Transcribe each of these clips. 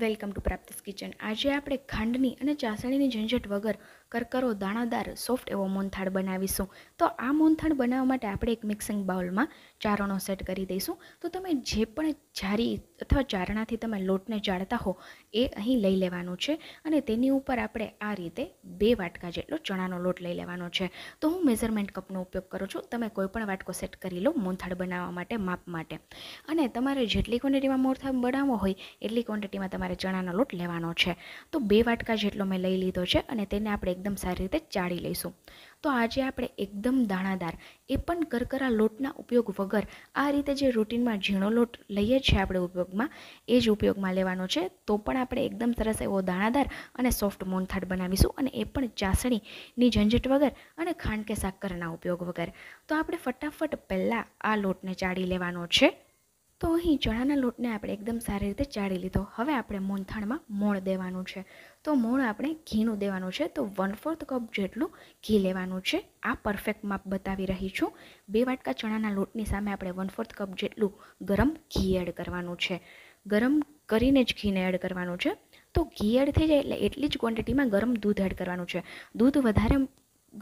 welcome to પ્રાપ્તિસ kitchen આજે આપણે ખાંડની અને ચાસણીની ઝંઝટ વગર કરકરો દાણાદાર સોફ્ટ એવો મોનથાળ બનાવીશું તો આ મોનથાળ બનાવવા માટે આપણે એક મિક્સિંગ બાઉલમાં ચારણો સેટ કરી દઈશું તો તમે જે પણ જારી અથવા ચારણાથી તમે લોટને જાળતા હો એ અહીં લઈ લેવાનું છે અને તેની ઉપર આપણે આ રીતે બે વાટકા જેટલો ચણાનો લોટ લઈ લેવાનો છે તો હું મેઝરમેન્ટ કપનો ઉપયોગ કરું છું તમે કોઈપણ વાટકો સેટ કરી લો મોનથાળ બનાવવા માટે માપ માટે અને તમારે જેટલી ક્વોન્ટિટીમાં મોનથાળ બનાવવો હોય એટલી ક્વોન્ટિટીમાં તમારે ચણાનો લોટ લેવાનો છે તો બે વાટકા જેટલો મેં લઈ લીધો છે અને તેને આપણે એકદમ સારી રીતે ચાળી લઈશું તો આજે આપણે એકદમ દાણાદાર એ પણ કરકરા લોટના ઉપયોગ વગર આ રીતે જે રૂટીનમાં ઝીણો લોટ લઈએ છીએ આપણે ઉપયોગમાં એ જ ઉપયોગમાં લેવાનો છે તો પણ આપણે એકદમ સરસ એવો દાણાદાર અને સોફ્ટ મોનથાળ બનાવીશું અને એ પણ ચાસણીની ઝંઝટ વગર અને ખાંડ કે સાકરના ઉપયોગ વગર તો આપણે ફટાફટ પહેલાં આ લોટને ચાળી લેવાનો છે તો અહીં ચણાના લોટને આપણે એકદમ સારી રીતે ચાળી લીધો હવે આપણે મોનથાણમાં મોણ દેવાનું છે તો મોણ આપણે ઘીનું દેવાનું છે તો વન ફોર્થ કપ જેટલું ઘી લેવાનું છે આ પરફેક્ટ માપ બતાવી રહી છું બે વાટકા ચણાના લોટની સામે આપણે વન ફોર્થ કપ જેટલું ગરમ ઘી એડ કરવાનું છે ગરમ કરીને જ ઘીને એડ કરવાનું છે તો ઘી એડ થઈ જાય એટલે એટલી જ ક્વોન્ટિટીમાં ગરમ દૂધ એડ કરવાનું છે દૂધ વધારે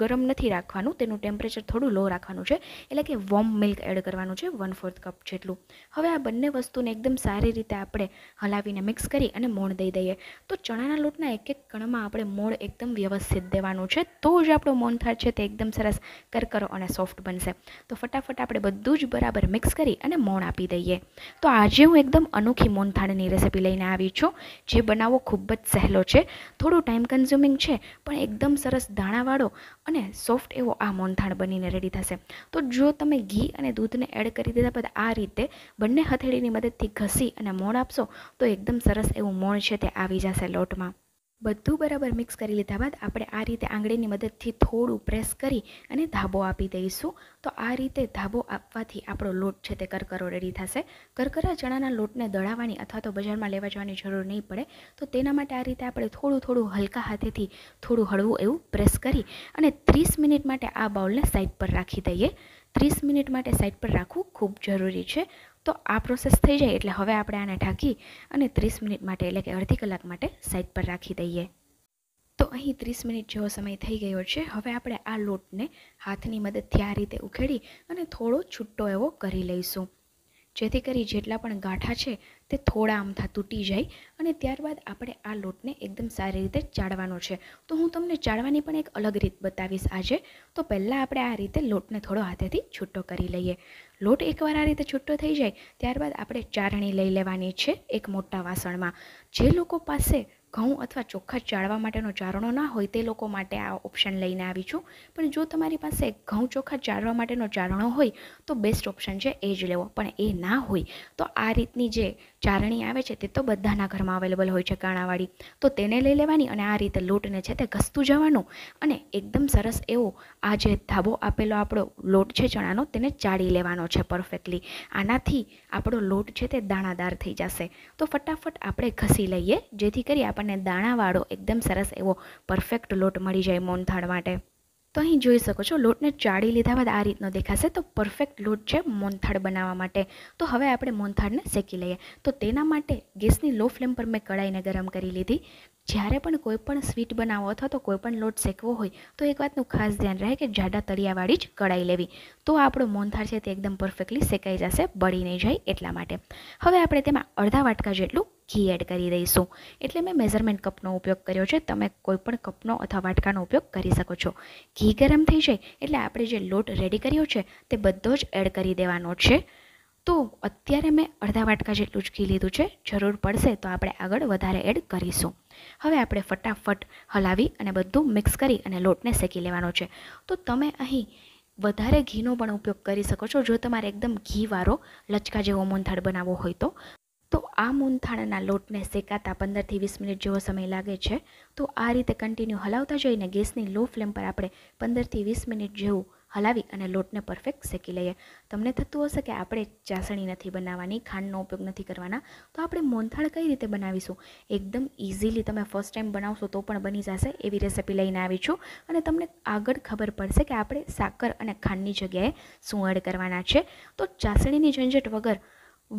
ગરમ નથી રાખવાનું તેનું ટેમ્પરેચર થોડું લો રાખવાનું છે એટલે કે વોર્મ મિલ્ક એડ કરવાનું છે વન ફોર્થ કપ જેટલું હવે આ બંને વસ્તુને એકદમ સારી રીતે આપણે હલાવીને મિક્સ કરી અને મોણ દઈ દઈએ તો ચણાના લોટના એક એક કણમાં આપણે મોણ એકદમ વ્યવસ્થિત દેવાનું છે તો જ આપણો મોનથાળ છે તે એકદમ સરસ કરકરો અને સોફ્ટ બનશે તો ફટાફટ આપણે બધું જ બરાબર મિક્સ કરી અને મોણ આપી દઈએ તો આજે હું એકદમ અનોખી મોનથાળની રેસીપી લઈને આવી છું જે બનાવવો ખૂબ જ સહેલો છે થોડો ટાઈમ કન્ઝ્યુમિંગ છે પણ એકદમ સરસ દાણાવાળો અને સોફ્ટ એવો આ મોનથાણ બનીને રેડી થશે તો જો તમે ઘી અને દૂધને એડ કરી દીધા બાદ આ રીતે બંને હથેળીની મદદથી ઘસી અને મોણ આપશો તો એકદમ સરસ એવું મોણ છે તે આવી જશે લોટમાં બધું બરાબર મિક્સ કરી લીધા બાદ આપણે આ રીતે આંગળીની મદદથી થોડું પ્રેસ કરી અને ધાબો આપી દઈશું તો આ રીતે ધાબો આપવાથી આપણો લોટ છે તે કરકરો રેડી થશે કરકરા ચણાના લોટને દળાવવાની અથવા તો બજારમાં લેવા જવાની જરૂર નહીં પડે તો તેના માટે આ રીતે આપણે થોડું થોડું હલકા હાથેથી થોડું હળવું એવું પ્રેસ કરી અને ત્રીસ મિનિટ માટે આ બાઉલને સાઈડ પર રાખી દઈએ ત્રીસ મિનિટ માટે સાઈડ પર રાખવું ખૂબ જરૂરી છે તો આ પ્રોસેસ થઈ જાય એટલે હવે આપણે આને ઢાંકી અને ત્રીસ મિનિટ માટે એટલે કે અડધી કલાક માટે સાઈડ પર રાખી દઈએ તો અહીં ત્રીસ મિનિટ જેવો સમય થઈ ગયો છે હવે આપણે આ લોટને હાથની મદદથી આ રીતે ઉખેડી અને થોડો છૂટો એવો કરી લઈશું જેથી કરી જેટલા પણ ગાંઠા છે તે થોડા આમથા તૂટી જાય અને ત્યારબાદ આપણે આ લોટને એકદમ સારી રીતે ચાળવાનો છે તો હું તમને ચાળવાની પણ એક અલગ રીત બતાવીશ આજે તો પહેલાં આપણે આ રીતે લોટને થોડો હાથેથી છૂટો કરી લઈએ લોટ એકવાર આ રીતે છૂટો થઈ જાય ત્યારબાદ આપણે ચારણી લઈ લેવાની છે એક મોટા વાસણમાં જે લોકો પાસે ઘઉં અથવા ચોખ્ખા જાળવા માટેનો ચારણો ના હોય તે લોકો માટે આ ઓપ્શન લઈને આવી છું પણ જો તમારી પાસે ઘઉં ચોખ્ખા જાળવા માટેનો ચારણો હોય તો બેસ્ટ ઓપ્શન છે એ જ લેવો પણ એ ના હોય તો આ રીતની જે ચારણી આવે છે તે તો બધાના ઘરમાં અવેલેબલ હોય છે કાણાવાળી તો તેને લઈ લેવાની અને આ રીતે લોટને છે તે ઘસતું જવાનું અને એકદમ સરસ એવો આ જે ધાબો આપેલો આપણો લોટ છે ચણાનો તેને ચાળી લેવાનો છે પરફેક્ટલી આનાથી આપણો લોટ છે તે દાણાદાર થઈ જશે તો ફટાફટ આપણે ઘસી લઈએ જેથી કરી આપણને આપણને દાણાવાળો એકદમ સરસ એવો પરફેક્ટ લોટ મળી જાય મોનથાળ માટે તો અહીં જોઈ શકો છો લોટને ચાળી લીધા બાદ આ રીતનો દેખાશે તો પરફેક્ટ લોટ છે મોનથાળ બનાવવા માટે તો હવે આપણે મોનથાળને શેકી લઈએ તો તેના માટે ગેસની લો ફ્લેમ પર મેં કડાઈને ગરમ કરી લીધી જ્યારે પણ કોઈપણ સ્વીટ બનાવો અથવા તો કોઈ પણ લોટ શેકવો હોય તો એક વાતનું ખાસ ધ્યાન રહે કે જાડા તળિયાવાળી જ કડાઈ લેવી તો આપણો મોનથાળ છે તે એકદમ પરફેક્ટલી શેકાઈ જશે બળી નહીં જાય એટલા માટે હવે આપણે તેમાં અડધા વાટકા જેટલું ઘી એડ કરી દઈશું એટલે મેં મેઝરમેન્ટ કપનો ઉપયોગ કર્યો છે તમે કોઈપણ કપનો અથવા વાટકાનો ઉપયોગ કરી શકો છો ઘી ગરમ થઈ જાય એટલે આપણે જે લોટ રેડી કર્યો છે તે બધો જ એડ કરી દેવાનો છે તો અત્યારે મેં અડધા વાટકા જેટલું જ ઘી લીધું છે જરૂર પડશે તો આપણે આગળ વધારે એડ કરીશું હવે આપણે ફટાફટ હલાવી અને બધું મિક્સ કરી અને લોટને શેકી લેવાનો છે તો તમે અહીં વધારે ઘીનો પણ ઉપયોગ કરી શકો છો જો તમારે એકદમ ઘીવાળો લચકા જેવો મોનથાળ બનાવવો હોય તો તો આ મૂંથાણાના લોટને શેકાતા પંદરથી વીસ મિનિટ જેવો સમય લાગે છે તો આ રીતે કન્ટિન્યુ હલાવતા જઈને ગેસની લો ફ્લેમ પર આપણે પંદરથી વીસ મિનિટ જેવું હલાવી અને લોટને પરફેક્ટ શેકી લઈએ તમને થતું હશે કે આપણે ચાસણી નથી બનાવવાની ખાંડનો ઉપયોગ નથી કરવાના તો આપણે મોનથાળ કઈ રીતે બનાવીશું એકદમ ઇઝીલી તમે ફર્સ્ટ ટાઈમ બનાવશો તો પણ બની જશે એવી રેસિપી લઈને આવી છું અને તમને આગળ ખબર પડશે કે આપણે સાકર અને ખાંડની જગ્યાએ શું એડ કરવાના છે તો ચાસણીની ઝંઝટ વગર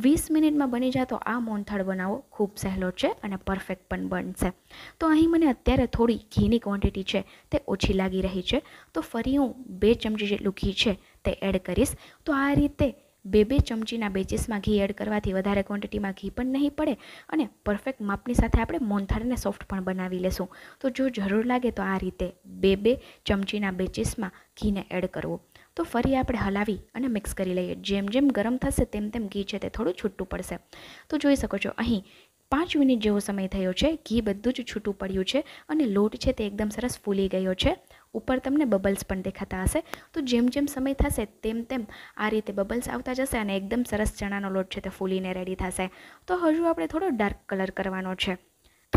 વીસ મિનિટમાં બની જાય તો આ મોનથાળ બનાવવો ખૂબ સહેલો છે અને પરફેક્ટ પણ બનશે તો અહીં મને અત્યારે થોડી ઘીની ક્વોન્ટિટી છે તે ઓછી લાગી રહી છે તો ફરી હું બે ચમચી જેટલું ઘી છે તે એડ કરીશ તો આ રીતે બે બે ચમચીના બેચીસમાં ઘી એડ કરવાથી વધારે ક્વોન્ટિટીમાં ઘી પણ નહીં પડે અને પરફેક્ટ માપની સાથે આપણે મોનથાળને સોફ્ટ પણ બનાવી લેશું તો જો જરૂર લાગે તો આ રીતે બે બે ચમચીના બેચીસમાં ઘીને એડ કરવું તો ફરી આપણે હલાવી અને મિક્સ કરી લઈએ જેમ જેમ ગરમ થશે તેમ તેમ ઘી છે તે થોડું છૂટું પડશે તો જોઈ શકો છો અહીં પાંચ મિનિટ જેવો સમય થયો છે ઘી બધું જ છૂટું પડ્યું છે અને લોટ છે તે એકદમ સરસ ફૂલી ગયો છે ઉપર તમને બબલ્સ પણ દેખાતા હશે તો જેમ જેમ સમય થશે તેમ તેમ આ રીતે બબલ્સ આવતા જશે અને એકદમ સરસ ચણાનો લોટ છે તે ફૂલીને રેડી થશે તો હજુ આપણે થોડો ડાર્ક કલર કરવાનો છે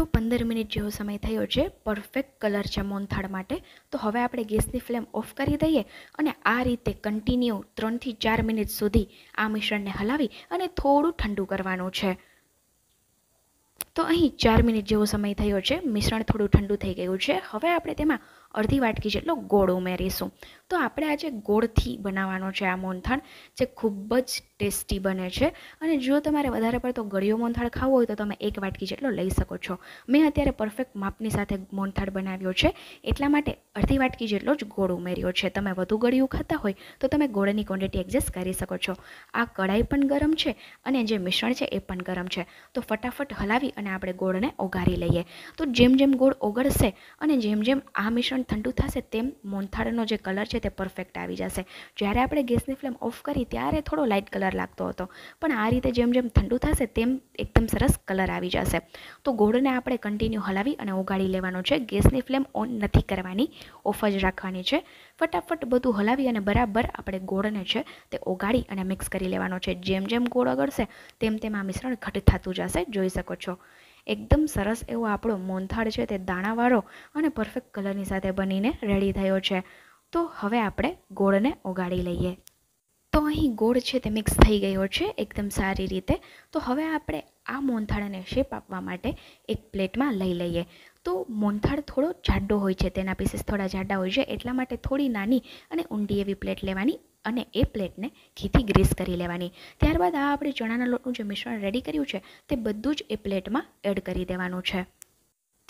તો પંદર મિનિટ જેવો સમય થયો છે પરફેક્ટ કલર છે મોનથાળ માટે તો હવે આપણે ગેસની ફ્લેમ ઓફ કરી દઈએ અને આ રીતે કન્ટિન્યુ ત્રણથી ચાર મિનિટ સુધી આ મિશ્રણને હલાવી અને થોડું ઠંડુ કરવાનું છે તો અહીં ચાર મિનિટ જેવો સમય થયો છે મિશ્રણ થોડું ઠંડુ થઈ ગયું છે હવે આપણે તેમાં અડધી વાટકી જેટલો ગોળ ઉમેરીશું તો આપણે આજે ગોળથી બનાવવાનો છે આ મોનથાળ જે ખૂબ જ ટેસ્ટી બને છે અને જો તમારે વધારે પડતો ગળ્યો મોનથાળ ખાવો હોય તો તમે એક વાટકી જેટલો લઈ શકો છો મેં અત્યારે પરફેક્ટ માપની સાથે મોનથાળ બનાવ્યો છે એટલા માટે અડધી વાટકી જેટલો જ ગોળ ઉમેર્યો છે તમે વધુ ગળ્યું ખાતા હોય તો તમે ગોળની ક્વોન્ટિટી એડજસ્ટ કરી શકો છો આ કઢાઈ પણ ગરમ છે અને જે મિશ્રણ છે એ પણ ગરમ છે તો ફટાફટ હલાવી અને આપણે ગોળને ઓગાળી લઈએ તો જેમ જેમ ગોળ ઓગળશે અને જેમ જેમ આ મિશ્રણ ઠંડુ થશે તેમ મોનથાળનો જે કલર છે તે પરફેક્ટ આવી જશે જ્યારે આપણે ગેસની ફ્લેમ ઓફ કરી ત્યારે થોડો લાઇટ કલર લાગતો હતો પણ આ રીતે જેમ જેમ ઠંડુ થશે તેમ એકદમ સરસ કલર આવી જશે તો ગોળને આપણે કન્ટિન્યુ હલાવી અને ઉગાડી લેવાનો છે ગેસની ફ્લેમ ઓન નથી કરવાની ઓફ જ રાખવાની છે ફટાફટ બધું હલાવી અને બરાબર આપણે ગોળને છે તે ઓગાળી અને મિક્સ કરી લેવાનો છે જેમ જેમ ગોળ ઓગળશે તેમ તેમ આ મિશ્રણ ઘટ થતું જશે જોઈ શકો છો એકદમ સરસ એવો આપણો મોનથાળ છે તે દાણાવાળો અને પરફેક્ટ કલરની સાથે બનીને રેડી થયો છે તો હવે આપણે ગોળને ઓગાળી લઈએ તો અહીં ગોળ છે તે મિક્સ થઈ ગયો છે એકદમ સારી રીતે તો હવે આપણે આ મોનથાળને શેપ આપવા માટે એક પ્લેટમાં લઈ લઈએ તો મોનથાળ થોડો જાડો હોય છે તેના પીસીસ થોડા જાડા હોય છે એટલા માટે થોડી નાની અને ઊંડી એવી પ્લેટ લેવાની અને એ પ્લેટને ઘીથી ગ્રીસ કરી લેવાની ત્યારબાદ આ આપણે ચણાના લોટનું જે મિશ્રણ રેડી કર્યું છે તે બધું જ એ પ્લેટમાં એડ કરી દેવાનું છે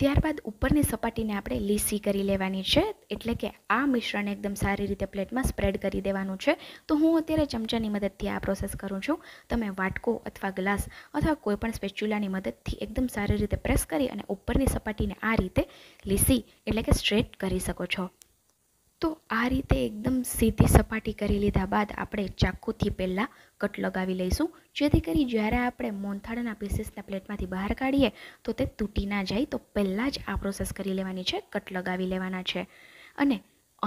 ત્યારબાદ ઉપરની સપાટીને આપણે લીસી કરી લેવાની છે એટલે કે આ મિશ્રણ એકદમ સારી રીતે પ્લેટમાં સ્પ્રેડ કરી દેવાનું છે તો હું અત્યારે ચમચાની મદદથી આ પ્રોસેસ કરું છું તમે વાટકો અથવા ગ્લાસ અથવા કોઈપણ સ્પેચ્યુલાની મદદથી એકદમ સારી રીતે પ્રેસ કરી અને ઉપરની સપાટીને આ રીતે લીસી એટલે કે સ્ટ્રેટ કરી શકો છો તો આ રીતે એકદમ સીધી સપાટી કરી લીધા બાદ આપણે ચાકુથી પહેલાં કટ લગાવી લઈશું જેથી કરી જ્યારે આપણે મોનથાળના પીસીસના પ્લેટમાંથી બહાર કાઢીએ તો તે તૂટી ના જાય તો પહેલાં જ આ પ્રોસેસ કરી લેવાની છે કટ લગાવી લેવાના છે અને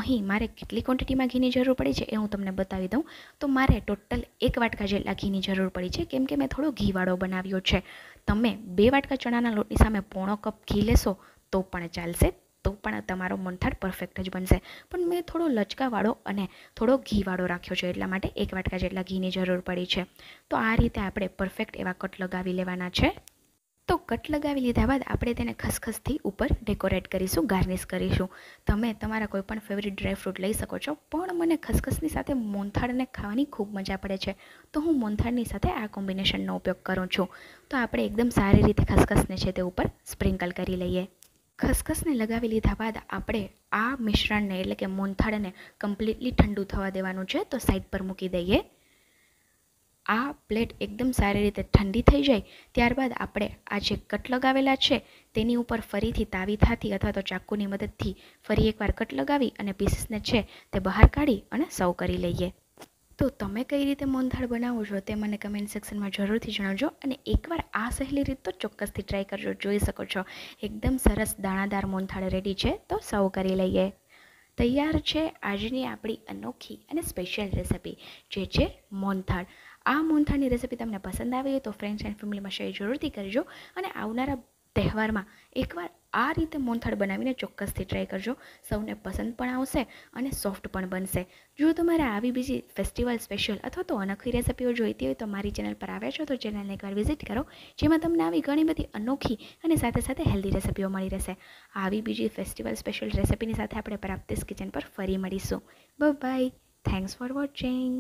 અહીં મારે કેટલી ક્વોન્ટિટીમાં ઘીની જરૂર પડી છે એ હું તમને બતાવી દઉં તો મારે ટોટલ એક વાટકા જેટલા ઘીની જરૂર પડી છે કેમ કે મેં થોડો ઘીવાળો બનાવ્યો છે તમે બે વાટકા ચણાના લોટની સામે પોણો કપ ઘી લેશો તો પણ ચાલશે તો પણ તમારો મોનથાળ પરફેક્ટ જ બનશે પણ મેં થોડો લચકાવાળો અને થોડો ઘીવાળો રાખ્યો છે એટલા માટે એક વાટકા જેટલા ઘીની જરૂર પડી છે તો આ રીતે આપણે પરફેક્ટ એવા કટ લગાવી લેવાના છે તો કટ લગાવી લીધા બાદ આપણે તેને ખસખસથી ઉપર ડેકોરેટ કરીશું ગાર્નિશ કરીશું તમે તમારા કોઈપણ ફેવરિટ ડ્રાય ફ્રૂટ લઈ શકો છો પણ મને ખસખસની સાથે મોનથાળને ખાવાની ખૂબ મજા પડે છે તો હું મોનથાળની સાથે આ કોમ્બિનેશનનો ઉપયોગ કરું છું તો આપણે એકદમ સારી રીતે ખસખસને છે તે ઉપર સ્પ્રિંકલ કરી લઈએ ખસખસને લગાવી લીધા બાદ આપણે આ મિશ્રણને એટલે કે મોનથાળને કમ્પ્લીટલી ઠંડુ થવા દેવાનું છે તો સાઈડ પર મૂકી દઈએ આ પ્લેટ એકદમ સારી રીતે ઠંડી થઈ જાય ત્યારબાદ આપણે આ જે કટ લગાવેલા છે તેની ઉપર ફરીથી તાવી તાવીથાથી અથવા તો ચાકુની મદદથી ફરી એકવાર કટ લગાવી અને પીસીસને છે તે બહાર કાઢી અને સર્વ કરી લઈએ તો તમે કઈ રીતે મોનથાળ બનાવો છો તે મને કમેન્ટ સેક્શનમાં જરૂરથી જણાવજો અને એકવાર આ સહેલી રીત તો ચોક્કસથી ટ્રાય કરજો જોઈ શકો છો એકદમ સરસ દાણાદાર મોનથાળ રેડી છે તો સૌ કરી લઈએ તૈયાર છે આજની આપણી અનોખી અને સ્પેશિયલ રેસિપી જે છે મોનથાળ આ મોનથાળની રેસિપી તમને પસંદ આવી હોય તો ફ્રેન્ડ્સ એન્ડ ફેમિલીમાં શેર જરૂરથી કરજો અને આવનારા તહેવારમાં એકવાર આ રીતે મોનથાળ બનાવીને ચોક્કસથી ટ્રાય કરજો સૌને પસંદ પણ આવશે અને સોફ્ટ પણ બનશે જો તમારે આવી બીજી ફેસ્ટિવલ સ્પેશિયલ અથવા તો અનોખી રેસીપીઓ જોઈતી હોય તો મારી ચેનલ પર આવ્યા છો તો ચેનલને એકવાર વિઝિટ કરો જેમાં તમને આવી ઘણી બધી અનોખી અને સાથે સાથે હેલ્ધી રેસિપીઓ મળી રહેશે આવી બીજી ફેસ્ટિવલ સ્પેશિયલ રેસિપીની સાથે આપણે પ્રાપ્તિસ કિચન પર ફરી મળીશું બ બાય થેન્ક્સ ફોર વોચિંગ